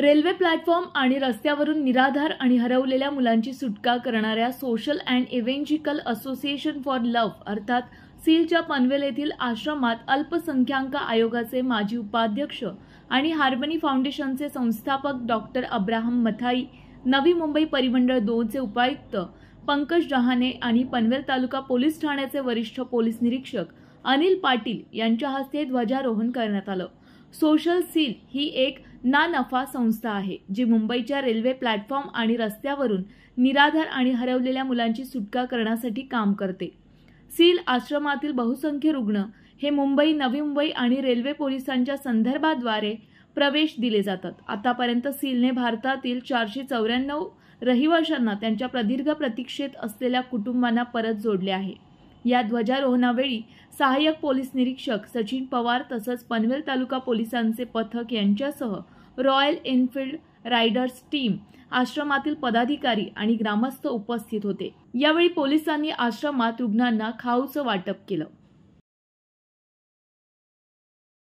railway platform आणि रस्त्यावरून निराधार आणि हरवलेल्या मुलांची सुटका करणाऱ्या social and evangelical association for love अर्थात सीलच्या पनवेल येथील आश्रमात अल्पसंख्याक आयोगाचे माजी उपाध्यक्ष आणि हार्मनी फाउंडेशनचे संस्थापक डॉक्टर अब्राहम मथाई नवी मुंबई परिमंडळ दोनचे उपायुक्त पंकज जहाने आणि पनवेल तालुका पोलीस ठाण्याचे वरिष्ठ पोलीस निरीक्षक अनिल पाटील यांच्या हस्ते ध्वजारोहण करण्यात आलं सोशल सील ही एक ना नफा संस्था आहे जी मुंबईच्या रेल्वे प्लॅटफॉर्म आणि रस्त्यावरून निराधार आणि हरवलेल्या मुलांची सुटका करण्यासाठी काम करते सील आश्रमातील बहुसंख्य रुग्ण हे मुंबई नवी मुंबई आणि रेल्वे पोलिसांच्या संदर्भाद्वारे प्रवेश दिले जातात आतापर्यंत सीलने भारतातील चारशे चौऱ्याण्णव रहिवाशांना त्यांच्या प्रदीर्घ प्रतीक्षेत असलेल्या कुटुंबांना परत जोडले आहे या ध्वजारोहणावेळी सहाय्यक पोलीस निरीक्षक सचिन पवार तसंच पनवेल तालुका पोलिसांचे पथक यांच्यासह रॉयल एनफिल्ड रायडर्स टीम आश्रमातील पदाधिकारी आणि ग्रामस्थ उपस्थित होते यावेळी पोलिसांनी आश्रमात रुग्णांना खाऊचं वाटप केलं